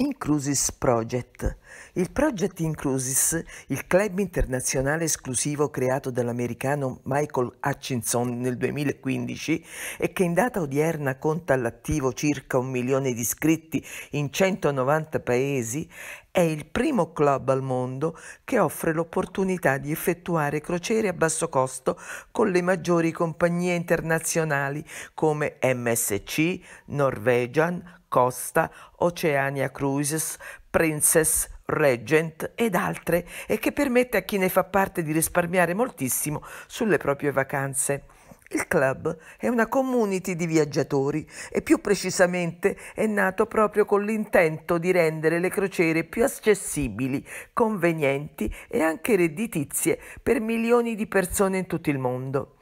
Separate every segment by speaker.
Speaker 1: Inclusis Project. Il Project Inclusis, il club internazionale esclusivo creato dall'americano Michael Hutchinson nel 2015 e che in data odierna conta all'attivo circa un milione di iscritti in 190 paesi, è il primo club al mondo che offre l'opportunità di effettuare crociere a basso costo con le maggiori compagnie internazionali come MSC, Norwegian, Costa, Oceania Cruises, Princess, Regent ed altre e che permette a chi ne fa parte di risparmiare moltissimo sulle proprie vacanze. Il club è una community di viaggiatori e più precisamente è nato proprio con l'intento di rendere le crociere più accessibili, convenienti e anche redditizie per milioni di persone in tutto il mondo.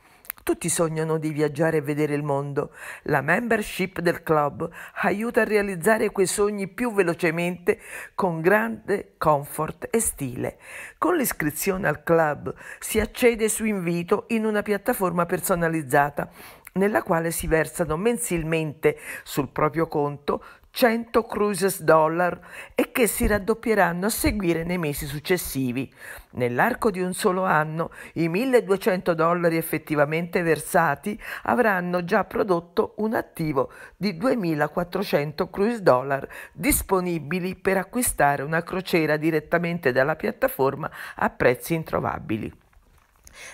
Speaker 1: Tutti sognano di viaggiare e vedere il mondo. La membership del club aiuta a realizzare quei sogni più velocemente con grande comfort e stile. Con l'iscrizione al club si accede su invito in una piattaforma personalizzata nella quale si versano mensilmente sul proprio conto 100 cruises dollar e che si raddoppieranno a seguire nei mesi successivi. Nell'arco di un solo anno i 1200 dollari effettivamente versati avranno già prodotto un attivo di 2400 cruise dollar disponibili per acquistare una crociera direttamente dalla piattaforma a prezzi introvabili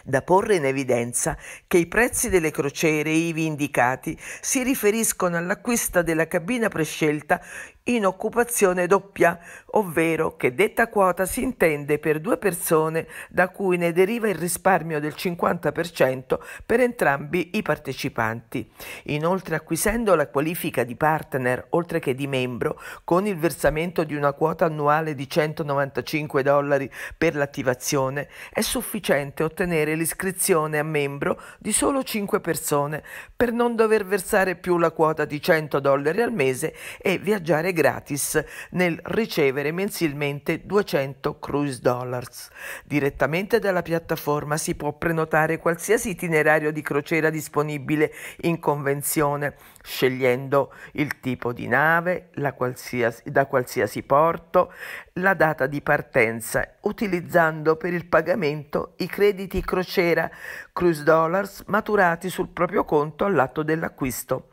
Speaker 1: da porre in evidenza che i prezzi delle crociere ivi indicati si riferiscono all'acquisto della cabina prescelta in occupazione doppia, ovvero che detta quota si intende per due persone da cui ne deriva il risparmio del 50% per entrambi i partecipanti. Inoltre acquisendo la qualifica di partner oltre che di membro con il versamento di una quota annuale di 195 dollari per l'attivazione è sufficiente ottenere l'iscrizione a membro di solo 5 persone per non dover versare più la quota di 100 dollari al mese e viaggiare gratis nel ricevere mensilmente 200 Cruise Dollars. Direttamente dalla piattaforma si può prenotare qualsiasi itinerario di crociera disponibile in convenzione, scegliendo il tipo di nave, qualsiasi, da qualsiasi porto, la data di partenza, utilizzando per il pagamento i crediti crociera Cruise Dollars maturati sul proprio conto all'atto dell'acquisto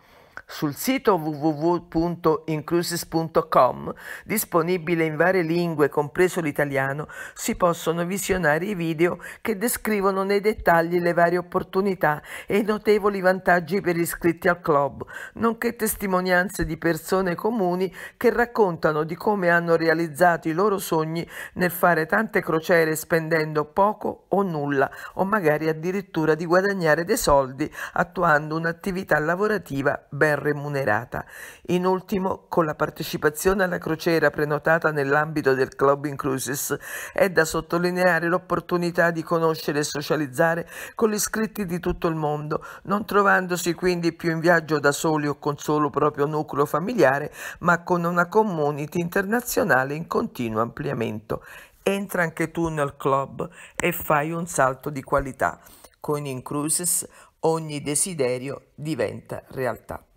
Speaker 1: sul sito www.incruises.com, disponibile in varie lingue, compreso l'italiano, si possono visionare i video che descrivono nei dettagli le varie opportunità e i notevoli vantaggi per gli iscritti al club, nonché testimonianze di persone comuni che raccontano di come hanno realizzato i loro sogni nel fare tante crociere spendendo poco o nulla o magari addirittura di guadagnare dei soldi attuando un'attività lavorativa ben remunerata. In ultimo, con la partecipazione alla crociera prenotata nell'ambito del Club in è da sottolineare l'opportunità di conoscere e socializzare con gli iscritti di tutto il mondo, non trovandosi quindi più in viaggio da soli o con solo proprio nucleo familiare, ma con una community internazionale in continuo ampliamento. Entra anche tu nel club e fai un salto di qualità. Con Incruises ogni desiderio diventa realtà.